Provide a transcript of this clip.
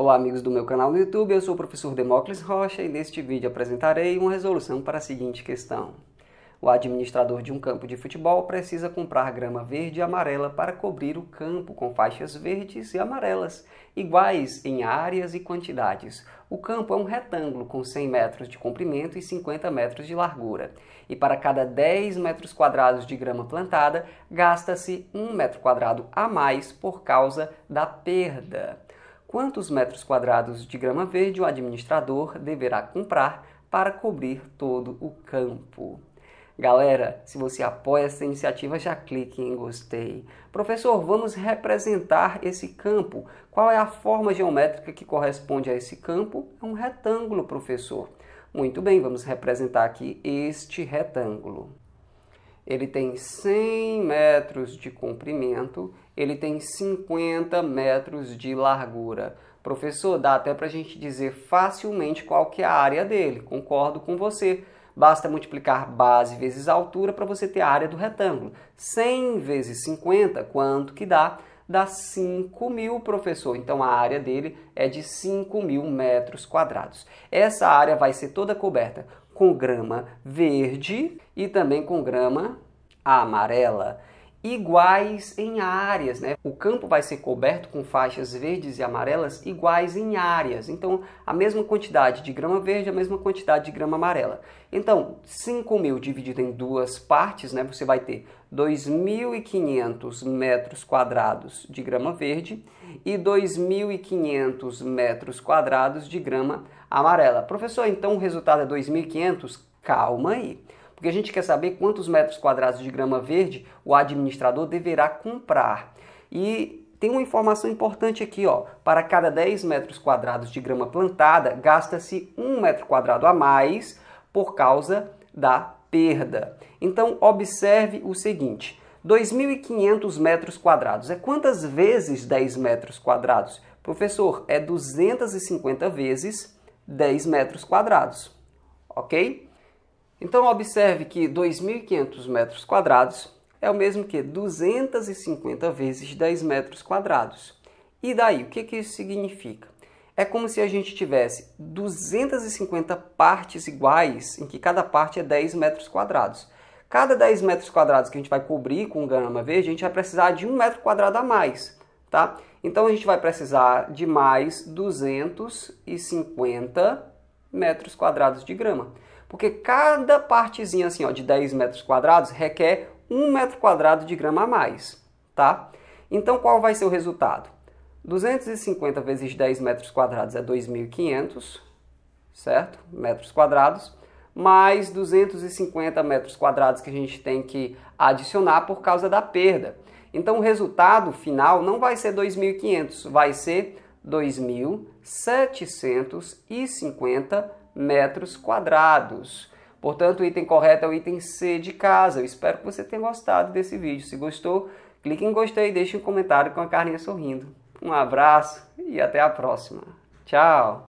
Olá amigos do meu canal no YouTube, eu sou o professor Demócles Rocha e neste vídeo apresentarei uma resolução para a seguinte questão. O administrador de um campo de futebol precisa comprar grama verde e amarela para cobrir o campo com faixas verdes e amarelas, iguais em áreas e quantidades. O campo é um retângulo com 100 metros de comprimento e 50 metros de largura. E para cada 10 metros quadrados de grama plantada, gasta-se 1 metro quadrado a mais por causa da perda quantos metros quadrados de grama verde o administrador deverá comprar para cobrir todo o campo. Galera, se você apoia essa iniciativa, já clique em gostei. Professor, vamos representar esse campo. Qual é a forma geométrica que corresponde a esse campo? É um retângulo, professor. Muito bem, vamos representar aqui este retângulo ele tem 100 metros de comprimento, ele tem 50 metros de largura. Professor, dá até para a gente dizer facilmente qual que é a área dele, concordo com você. Basta multiplicar base vezes altura para você ter a área do retângulo. 100 vezes 50, quanto que dá? Dá 5 mil, professor. Então, a área dele é de 5 mil metros quadrados. Essa área vai ser toda coberta com grama verde e também com grama amarela iguais em áreas, né? O campo vai ser coberto com faixas verdes e amarelas iguais em áreas. Então, a mesma quantidade de grama verde, a mesma quantidade de grama amarela. Então, 5.000 mil dividido em duas partes, né? Você vai ter 2.500 metros quadrados de grama verde e 2.500 metros quadrados de grama amarela. Professor, então o resultado é 2.500? Calma aí porque a gente quer saber quantos metros quadrados de grama verde o administrador deverá comprar. E tem uma informação importante aqui, ó. Para cada 10 metros quadrados de grama plantada, gasta-se 1 metro quadrado a mais por causa da perda. Então, observe o seguinte: 2.500 metros quadrados é quantas vezes 10 metros quadrados? Professor, é 250 vezes 10 metros quadrados, ok? Então observe que 2.500 metros quadrados é o mesmo que 250 vezes 10 metros quadrados. E daí, o que, que isso significa? É como se a gente tivesse 250 partes iguais, em que cada parte é 10 metros quadrados. Cada 10 metros quadrados que a gente vai cobrir com grama verde, a gente vai precisar de um metro quadrado a mais, tá? Então a gente vai precisar de mais 250 metros quadrados de grama. Porque cada partezinha assim, ó, de 10 metros quadrados requer 1 metro quadrado de grama a mais, tá? Então qual vai ser o resultado? 250 vezes 10 metros quadrados é 2.500, certo? Metros quadrados, mais 250 metros quadrados que a gente tem que adicionar por causa da perda. Então o resultado final não vai ser 2.500, vai ser 2.750 metros quadrados. Portanto, o item correto é o item C de casa. Eu espero que você tenha gostado desse vídeo. Se gostou, clique em gostei e deixe um comentário com a carinha sorrindo. Um abraço e até a próxima. Tchau!